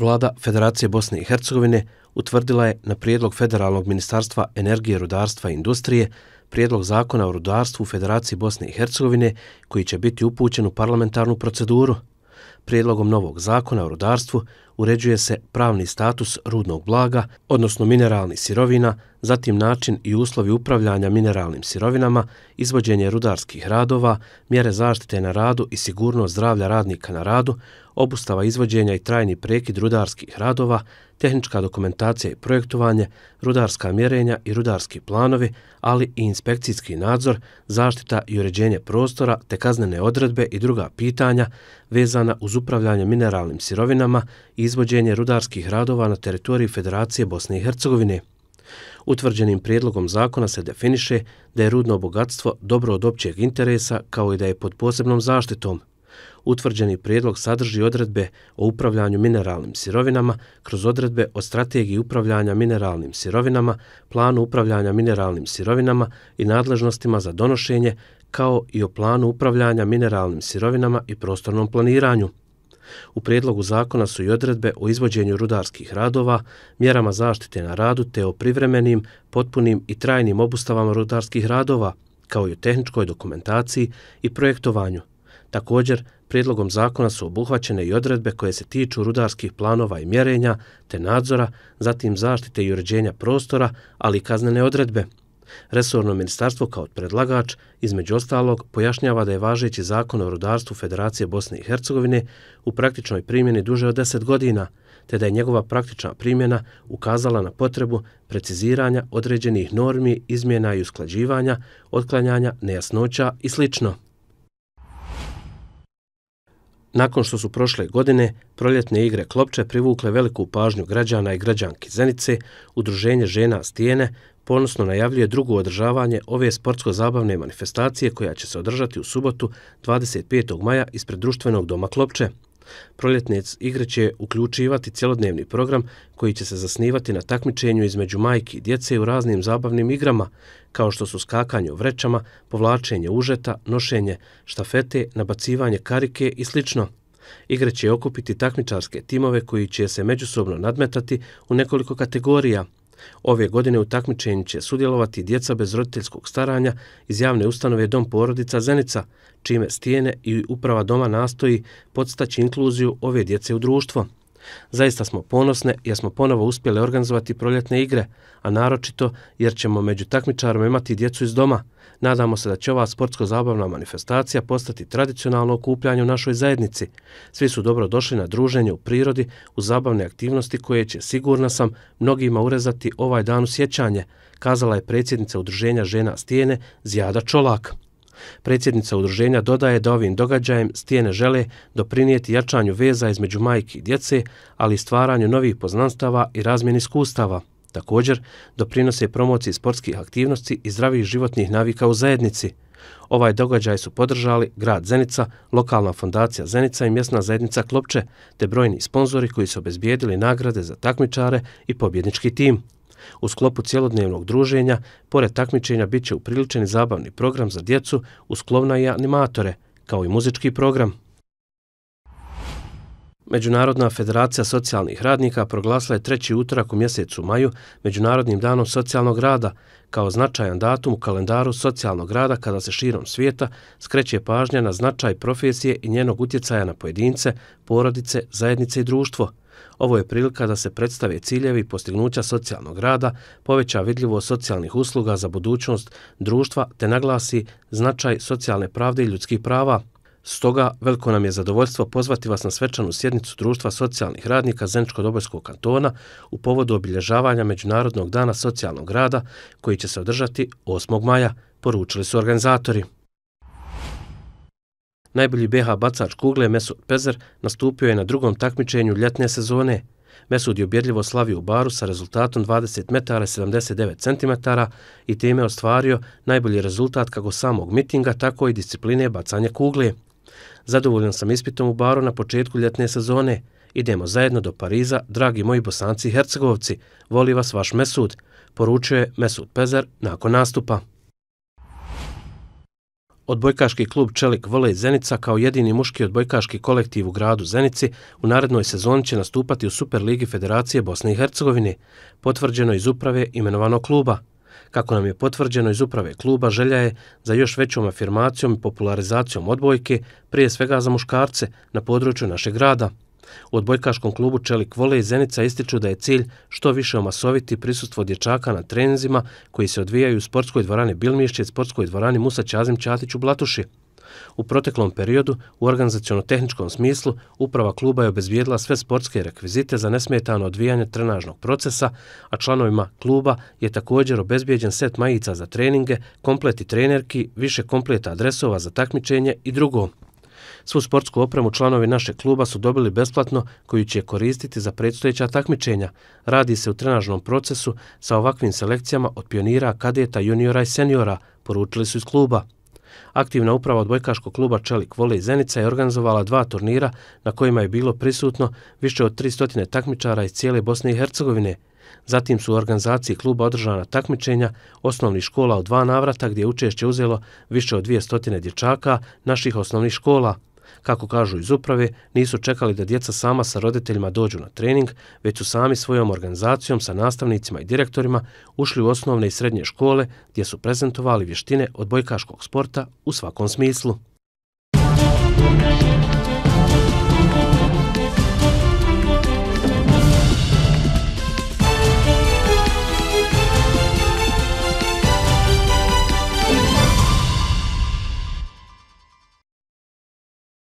Vlada Federacije Bosne i Hercegovine utvrdila je na prijedlog Federalnog ministarstva energije, rudarstva i industrije prijedlog zakona o rudarstvu u Federaciji Bosne i Hercegovine koji će biti upućen u parlamentarnu proceduru. Prijedlogom novog zakona o rudarstvu uređuje se pravni status rudnog blaga, odnosno mineralnih sirovina, zatim način i uslovi upravljanja mineralnim sirovinama, izvođenje rudarskih radova, mjere zaštite na radu i sigurnost zdravlja radnika na radu, obustava izvođenja i trajni prekid rudarskih radova, tehnička dokumentacija i projektovanje, rudarska mjerenja i rudarski planovi, ali i inspekcijski nadzor, zaštita i uređenje prostora te kaznene odredbe i druga pitanja vezana uz upravljanje mineralnim sirovinama i izvođenje rudarskih radova na teritoriji Federacije Bosne i Hercegovine. Utvrđenim prijedlogom zakona se definiše da je rudno bogatstvo dobro od općeg interesa kao i da je pod posebnom zaštitom. Utvrđeni prijedlog sadrži odredbe o upravljanju mineralnim sirovinama kroz odredbe o strategiji upravljanja mineralnim sirovinama, planu upravljanja mineralnim sirovinama i nadležnostima za donošenje, kao i o planu upravljanja mineralnim sirovinama i prostornom planiranju. U predlogu zakona su i odredbe o izvođenju rudarskih radova, mjerama zaštite na radu te o privremenim, potpunim i trajnim obustavama rudarskih radova, kao i o tehničkoj dokumentaciji i projektovanju. Također, predlogom zakona su obuhvaćene i odredbe koje se tiču rudarskih planova i mjerenja, te nadzora, zatim zaštite i uređenja prostora, ali i kaznene odredbe. Resorno ministarstvo kao predlagač, između ostalog, pojašnjava da je važeći zakon o rudarstvu Federacije Bosne i Hercegovine u praktičnoj primjeni duže od 10 godina, te da je njegova praktična primjena ukazala na potrebu preciziranja određenih normi, izmjena i usklađivanja, otklanjanja, nejasnoća i sl. Nakon što su prošle godine, proljetne igre Klopče privukle veliku pažnju građana i građanki Zenice, Udruženje žena Stijene ponosno najavljuje drugo održavanje ove sportsko-zabavne manifestacije koja će se održati u subotu 25. maja ispred Društvenog doma Klopče. Proljetnec igre će uključivati cjelodnevni program koji će se zasnivati na takmičenju između majki i djece u raznim zabavnim igrama, kao što su skakanje u vrećama, povlačenje užeta, nošenje štafete, nabacivanje karike i sl. Igre će okupiti takmičarske timove koji će se međusobno nadmetati u nekoliko kategorija – Ove godine u takmičenju će sudjelovati djeca bez roditeljskog staranja iz javne ustanove Dom porodica Zenica, čime stijene i uprava doma nastoji podstaći inkluziju ove djece u društvo. Zaista smo ponosne jer smo ponovo uspjele organizovati proljetne igre, a naročito jer ćemo među takmičarima imati djecu iz doma. Nadamo se da će ova sportsko-zabavna manifestacija postati tradicionalno okupljanje u našoj zajednici. Svi su dobro došli na druženje u prirodi u zabavne aktivnosti koje će, sigurna sam, mnogima urezati ovaj dan u sjećanje, kazala je predsjednica Udruženja žena Stijene Zijada Čolak. Predsjednica udruženja dodaje da ovim događajem stijene žele doprinijeti jačanju veza između majke i djece, ali i stvaranju novih poznanstava i razmjeni iskustava. Također, doprinose promociji sportskih aktivnosti i zdravih životnih navika u zajednici. Ovaj događaj su podržali Grad Zenica, Lokalna fondacija Zenica i Mjesna zajednica Klopče, te brojni sponzori koji su obezbijedili nagrade za takmičare i pobjednički tim. U sklopu cijelodnevnog druženja, pored takmičenja, bit će upriličeni zabavni program za djecu usklovna i animatore, kao i muzički program. Međunarodna federacija socijalnih radnika proglasila je treći utorak u mjesecu maju Međunarodnim danom socijalnog rada kao značajan datum u kalendaru socijalnog rada kada se širom svijeta skreće pažnja na značaj profesije i njenog utjecaja na pojedince, porodice, zajednice i društvo – Ovo je prilika da se predstave ciljevi postignuća socijalnog rada, poveća vidljivost socijalnih usluga za budućnost društva te naglasi značaj socijalne pravde i ljudskih prava. Stoga, veliko nam je zadovoljstvo pozvati vas na svečanu sjednicu Društva socijalnih radnika Zenčko-Dobojskog kantona u povodu obilježavanja Međunarodnog dana socijalnog rada koji će se održati 8. maja, poručili su organizatori. Najbolji BH bacač kugle Mesut Pezer nastupio je na drugom takmičenju ljetne sezone. Mesut je objedljivo slavio u baru sa rezultatom 20 metara 79 centimetara i time ostvario najbolji rezultat kako samog mitinga, tako i discipline bacanja kugle. Zadovoljan sam ispitom u baru na početku ljetne sezone. Idemo zajedno do Pariza, dragi moji bosanci i hercegovci. Voli vas vaš Mesut, poručuje Mesut Pezer nakon nastupa. Odbojkaški klub Čelik Vole i Zenica kao jedini muški odbojkaški kolektiv u gradu Zenici u narednoj sezoni će nastupati u Superligi Federacije Bosne i Hercegovine, potvrđeno iz uprave imenovano kluba. Kako nam je potvrđeno iz uprave kluba, želja je za još većom afirmacijom i popularizacijom odbojke, prije svega za muškarce, na području našeg grada. U odbojkaškom klubu Čelik Vole i Zenica ističu da je cilj što više omasoviti prisutstvo dječaka na trenzima koji se odvijaju u sportskoj dvorani Bilmišće i sportskoj dvorani Musa Ćazim Ćatić u Blatuši. U proteklom periodu, u organizacijono-tehničkom smislu, uprava kluba je obezbijedila sve sportske rekvizite za nesmetano odvijanje trenažnog procesa, a članovima kluba je također obezbijeđen set majica za treninge, kompleti trenerki, više kompleta adresova za takmičenje i drugo. Svu sportsku opremu članovi naše kluba su dobili besplatno, koju će koristiti za predstojeća takmičenja. Radi se u trenažnom procesu sa ovakvim selekcijama od pionira, kadeta, juniora i seniora, poručili su iz kluba. Aktivna uprava od Bojkaškog kluba Čelik Vole i Zenica je organizovala dva turnira na kojima je bilo prisutno više od 300 takmičara iz cijele Bosne i Hercegovine. Zatim su u organizaciji kluba održana takmičenja osnovnih škola od dva navrata gdje je učešće uzelo više od 200 dječaka naših osnovnih škola. Kako kažu iz uprave, nisu čekali da djeca sama sa roditeljima dođu na trening, već su sami svojom organizacijom sa nastavnicima i direktorima ušli u osnovne i srednje škole gdje su prezentovali vještine odbojkaškog sporta u svakom smislu.